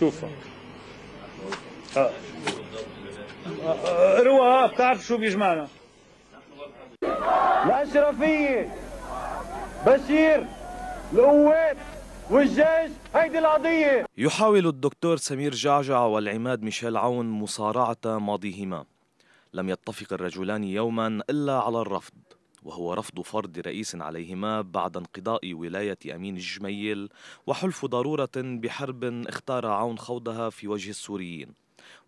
شوفها آه. رواها بتعرف شو بيجمعنا الأشرفية بشير القوات والجيش هيدي القضية يحاول الدكتور سمير جعجع والعماد ميشيل عون مصارعة ماضيهما لم يتفق الرجلان يوما إلا على الرفض وهو رفض فرض رئيس عليهما بعد انقضاء ولاية أمين الجميل وحلف ضرورة بحرب اختار عون خوضها في وجه السوريين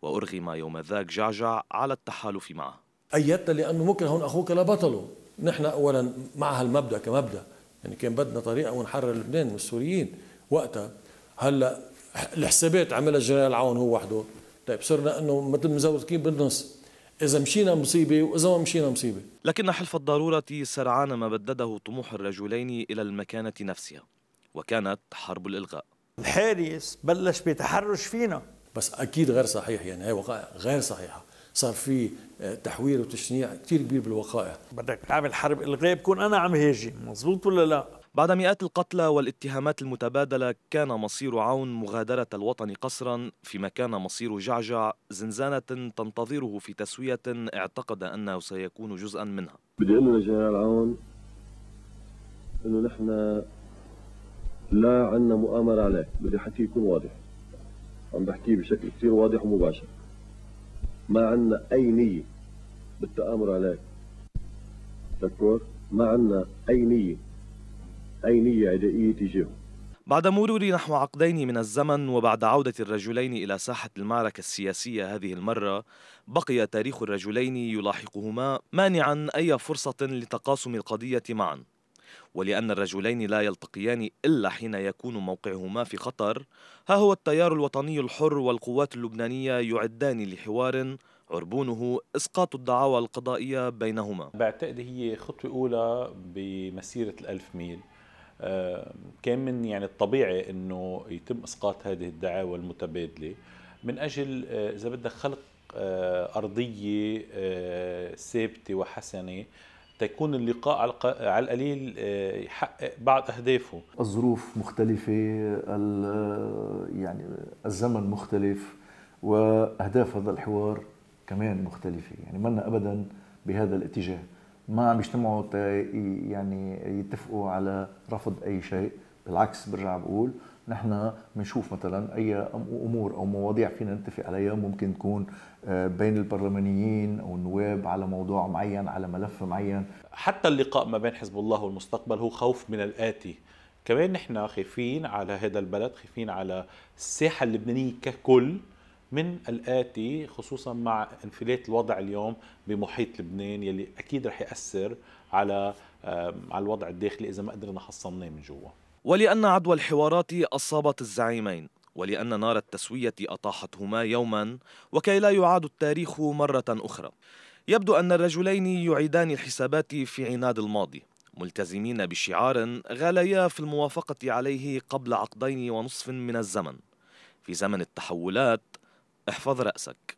وأرغم يوم ذاك جعجع على التحالف معه أيدنا لأنه ممكن هون أخوك لبطله نحن أولا مع هالمبدأ كمبدأ يعني كان بدنا طريقة ونحرر لبنان من السوريين وقتها هلا الحسابات عملها الجنرال عون هو وحده طيب صرنا انه مثل مزوتكين بالنص إذا مشينا مصيبة وإذا ما مشينا مصيبة لكن حلف الضرورة سرعان ما بدده طموح الرجلين إلى المكانة نفسها وكانت حرب الإلغاء الحارس بلش بتحرش فينا بس أكيد غير صحيح يعني هي وقائع غير صحيحة صار في آه، تحوير وتشنيع كثير كبير بالوقائع بدك تعمل حرب إلغاء بكون أنا عم هاجم مزبوط ولا لا بعد مئات القتلى والاتهامات المتبادلة كان مصير عون مغادرة الوطن قسرا فيما كان مصير جعجع زنزانة تنتظره في تسوية اعتقد أنه سيكون جزءا منها بدي أقول لجنرال عون أنه نحن لا عندنا مؤامرة عليه بدي حكي يكون واضح عم بحكيه بشكل كثير واضح ومباشر ما عندنا أي نية بالتآمر عليك تذكر ما عندنا أي نية عينية عدائية تجاهه بعد مرور نحو عقدين من الزمن وبعد عودة الرجلين إلى ساحة المعركة السياسية هذه المرة بقي تاريخ الرجلين يلاحقهما مانعا أي فرصة لتقاسم القضية معا ولأن الرجلين لا يلتقيان إلا حين يكون موقعهما في خطر ها هو التيار الوطني الحر والقوات اللبنانية يعدان لحوار عربونه إسقاط الدعاوى القضائية بينهما بعتقد هي خطوة أولى بمسيرة الألف ميل آه، كان من يعني الطبيعي انه يتم اسقاط هذه الدعاوى المتبادله من اجل آه، اذا بدك خلق آه، ارضيه ثابته وحسنه تكون اللقاء على القليل يحقق بعض اهدافه الظروف مختلفه يعني الزمن مختلف واهداف هذا الحوار كمان مختلفه يعني منا ابدا بهذا الاتجاه ما عم يجتمعوا يعني يتفقوا على رفض اي شيء بالعكس برجع بقول نحن بنشوف مثلا اي امور او مواضيع فينا نتفق عليها ممكن تكون آه، بين البرلمانيين او النواب على موضوع معين على ملف معين حتى اللقاء ما بين حزب الله والمستقبل هو خوف من الاتي كمان نحن خايفين على هذا البلد خايفين على الساحه اللبنانيه ككل من الآتي خصوصا مع انفلات الوضع اليوم بمحيط لبنان يلي أكيد رح يأثر على على الوضع الداخلي إذا ما قدرنا حصلناه من جوا ولأن عدوى الحوارات أصابت الزعيمين ولأن نار التسوية أطاحتهما يوما وكي لا يعاد التاريخ مرة أخرى يبدو أن الرجلين يعيدان الحسابات في عناد الماضي ملتزمين بشعار غاليا في الموافقة عليه قبل عقدين ونصف من الزمن في زمن التحولات احفظ رأسك